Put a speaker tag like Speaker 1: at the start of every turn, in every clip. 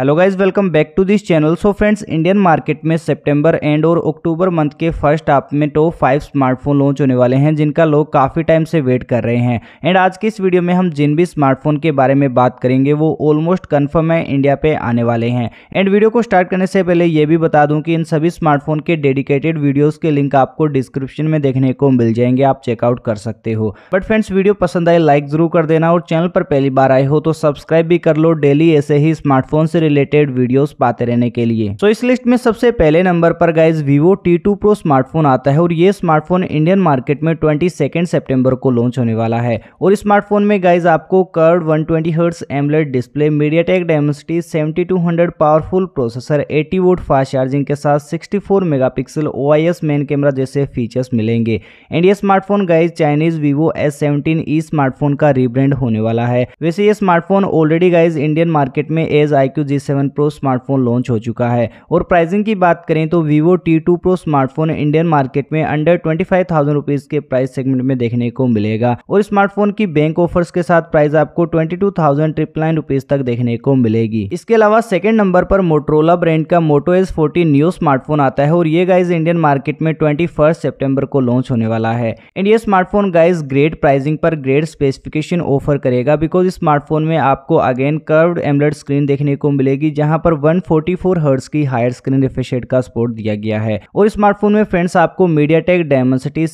Speaker 1: hello guys welcome back to this channel so friends Indian market में सितंबर and और अक्टूबर month के first आप में टॉप फाइव स्मार्टफोन लॉन्च होने वाले हैं जिनका लोग काफ़ी टाइम से वेट कर रहे हैं एंड आज की इस वीडियो में हम जिन भी स्मार्टफोन के बारे में बात करेंगे वो ऑलमोस्ट कन्फर्म है इंडिया पे आने वाले हैं एंड वीडियो को स्टार्ट करने से पहले ये भी बता दूँ कि इन सभी स्मार्टफोन के डेडिकेटेड वीडियोज़ के लिंक आपको डिस्क्रिप्शन में देखने को मिल जाएंगे आप चेकआउट कर सकते हो बट फ्रेंड्स वीडियो पसंद आए लाइक ज़रूर कर देना और चैनल पर पहली बार आए हो तो सब्सक्राइब भी कर लो डेली ऐसे ही स्मार्टफोन से रिलेटेड वीडियोस पाते रहने के लिए तो so, इस लिस्ट में सबसे पहले नंबर पर guys Vivo T two pro smartphone आता है और ये स्मार्टफोन इंडियन मार्केट में ट्वेंटी सेकेंड सेप्टेम्बर को लॉन्च होने वाला है और स्मार्टफोन में गाइज आपको curved one twenty hertz AMOLED display MediaTek Dimensity seventy two hundred powerful processor eighty watt fast charging के साथ sixty four megapixel O I S main camera जैसे फीचर्स मिलेंगे एंड ये smartphone guys Chinese Vivo S seventeen E smartphone का rebrand होने वाला है वैसे ये smartphone already guys Indian market में as iQOO Z seven pro smartphone launch हो चुका है और प्राइसिंग की बात करें तो Vivo T two pro smartphone Indian market में under twenty five thousand rupees के प्राइस सेगमेंट में देखने को मिलेगा और स्मार्टफोन की बैंक ऑफर्स के साथ प्राइस आपको twenty two thousand triple nine rupees तक देखने को मिलेगी इसके अलावा सेकेंड नंबर पर मोटरोला ब्रांड का Moto S forty new smartphone आता है और ये गाइज इंडियन मार्केट में ट्वेंटी फर्स्ट सेप्टेम्बर को लॉन्च होने वाला है India smartphone guys great pricing पर ग्रेट स्पेसिफिकेशन ऑफर करेगा बिकॉज स्मार्टफोन में आपको अगेन कर्व्ड एमलेट स्क्रीन देखने को मिले मिलेगी जहां पर 144 फोर्टी हर्ट्स की हायर स्क्रीन रिफ्रेश रेट का सपोर्ट दिया गया है और स्मार्टफोन में फ्रेंड्स आपको MediaTek Dimensity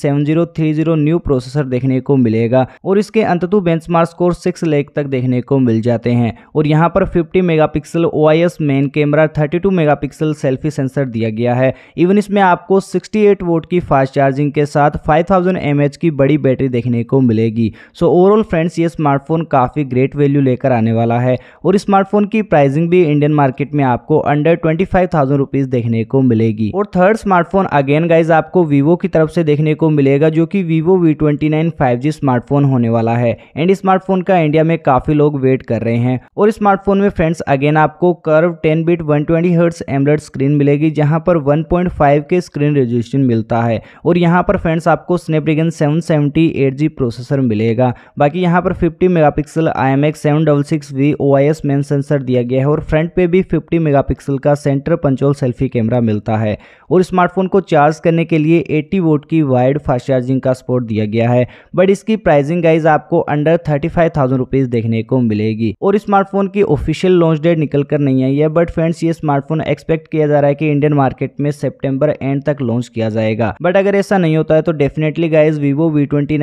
Speaker 1: new processor देखने को मिलेगा और इसके अंततु बेंच स्कोर सिक्स लेख तक देखने को मिल जाते हैं और यहाँ पर fifty megapixel main camera thirty two selfie sensor दिया गया है इवन इसमें आपको सिक्सटी वोट की फास्ट चार्जिंग के साथ फाइव थाउजेंड की बड़ी बैटरी देखने को मिलेगी सो ओवरऑल फ्रेंड्स ये स्मार्टफोन काफ़ी ग्रेट वैल्यू लेकर आने वाला है और स्मार्टफोन की प्राइसिंग भी ये इंडियन मार्केट में आपको under twenty five thousand rupees देखने को मिलेगी और थर्ड स्मार्टफोन अगेन गाइज आपको वीवो की तरफ से देखने को मिलेगा जो कि वीवो वी ट्वेंटी स्मार्टफोन होने वाला है एंड स्मार्टफोन का इंडिया में काफी लोग वेट कर रहे हैं और स्मार्टफोन में फ्रेंड्स अगेन आपको curve ten bit one twenty hertz AMOLED screen मिलेगी जहां पर one point five K screen resolution मिलता है और यहां पर फ्रेंड्स आपको Snapdragon seven seventy eight G processor मिलेगा बाकी यहां पर fifty megapixel I M X seven double six V O I S main sensor दिया गया है और फ्रंट पे भी 50 मेगापिक्सल का सेंटर पंचोल सेल्फी कैमरा मिलता है और स्मार्टफोन को चार्ज करने के लिए 80 वोट की वायर्ड फास्ट चार्जिंग का सपोर्ट दिया गया है बट इसकी प्राइसिंग गाइज आपको अंडर थर्टी फाइव देखने को मिलेगी और स्मार्टफोन की ऑफिशियल लॉन्च डेट निकल कर नहीं आई है बट फ्रेंड्स ये स्मार्टफोन एक्सपेक्ट किया जा रहा है कि इंडियन मार्केट में सेप्टेम्बर एंड तक लॉन्च किया जाएगा बट अगर ऐसा नहीं होता है तो definitely guys Vivo V twenty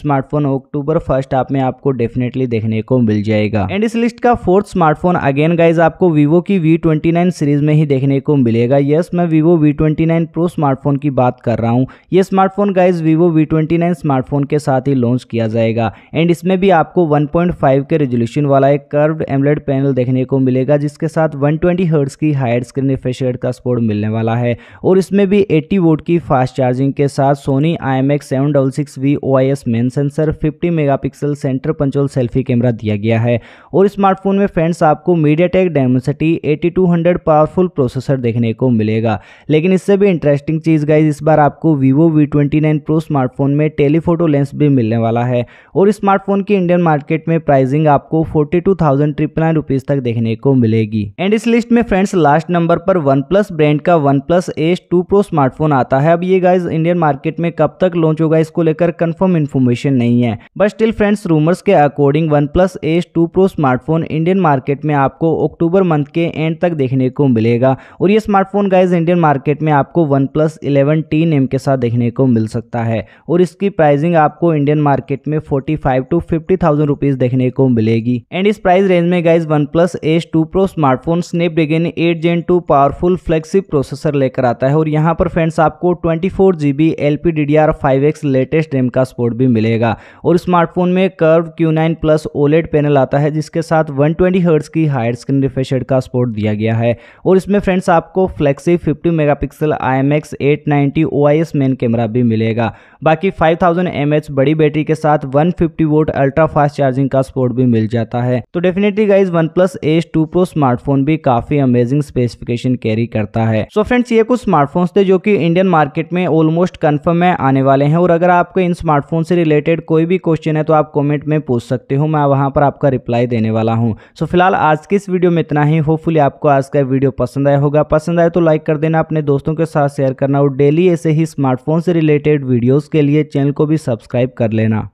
Speaker 1: smartphone October first आप में आपको डेफिनेटली देखने को मिल जाएगा एंड इस लिस्ट का fourth smartphone again guys price आपको वीवो की वी ट्वेंटी नाइन सीरीज़ में ही देखने को मिलेगा यस मैं Vivo V twenty nine pro smartphone की बात कर रहा हूँ ये smartphone guys Vivo V twenty nine smartphone के साथ ही लॉन्च किया जाएगा एंड इसमें भी आपको one point five K resolution वाला एक कर्व्ड एमलेट पैनल देखने को मिलेगा जिसके साथ वन ट्वेंटी हर्ट्स की हाइड स्क्रीन रिफ्रेश रेट का स्पोर्ट मिलने वाला है और इसमें भी एट्टी वोट की फास्ट चार्जिंग के साथ Sony I M X seven double six V O I S main sensor fifty megapixel centre punch hole selfie camera दिया गया है और स्मार्टफोन में फ्रेंड्स आपको मीडिया एक डेमोसिटी 8200 पावरफुल प्रोसेसर देखने को मिलेगा लेकिन इससे भी इंटरेस्टिंग चीज़ गाइज इस बार आपको Vivo V twenty nine pro smartphone में टेलीफोटो लेंस भी मिलने वाला है और स्मार्टफोन की इंडियन मार्केट में प्राइसिंग आपको forty two thousand triple nine rupees तक देखने को मिलेगी एंड इस लिस्ट में फ्रेंड्स लास्ट नंबर पर वन प्लस ब्रांड का OnePlus S two pro smartphone आता है अब ये गाइज इंडियन मार्केट में कब तक लॉन्च होगा इसको लेकर कंफर्म इन्फॉर्मेशन नहीं है बट स्टिल फ्रेंड्स रूमर्स के according OnePlus S two pro smartphone Indian market में आपको अक्टूबर मंथ के एंड तक देखने को मिलेगा और ये स्मार्टफोन गाइज इंडियन मार्केट में आपको OnePlus eleven T name के साथ देखने को मिल सकता है और इसकी प्राइसिंग आपको इंडियन मार्केट में forty five to fifty thousand rupees देखने को मिलेगी एंड इस प्राइस रेंज में guys OnePlus S two pro smartphone Dragon eight Gen two powerful flagship processor लेकर आता है और यहाँ पर फ्रेंड्स आपको twenty four G B L P D D R five X latest RAM का स्पोर्ट भी मिलेगा और स्मार्टफोन में curve Q nine plus OLED panel आता है जिसके साथ वन ट्वेंटी हर्ट्स की हायर स्क्रीन रिफ्रेश रेट का सपोर्ट दिया गया है और इसमें फ्रेंड्स आपको फ्लेक्सी 50 megapixel IMX 890 OIS main camera भी मिलेगा बाकी 5000 थाउजेंड बड़ी बैटरी के साथ 150 fifty watt ultra fast charging का सपोर्ट भी मिल जाता है तो definitely guys OnePlus S two pro smartphone भी काफी अमेजिंग स्पेसिफिकेशन कैरी करता है सो so फ्रेंड्स ये कुछ स्मार्टफोन्स थे जो कि इंडियन मार्केट में ऑलमोस्ट कन्फर्म है आने वाले हैं और अगर आपको इन स्मार्टफोन से रिलेटेड कोई भी क्वेश्चन है तो आप कॉमेंट में पूछ सकते हो मैं वहां पर आपका रिप्लाई देने वाला हूँ सो so फिलहाल आज की इस वीडियो में इतना ही होपफुली आपको आज का वीडियो पसंद आया होगा पसंद आए तो लाइक कर देना अपने दोस्तों के साथ शेयर करना और डेली ऐसे ही स्मार्टफोन से रिलेटेड वीडियोज़ के लिए चैनल को भी सब्सक्राइब कर लेना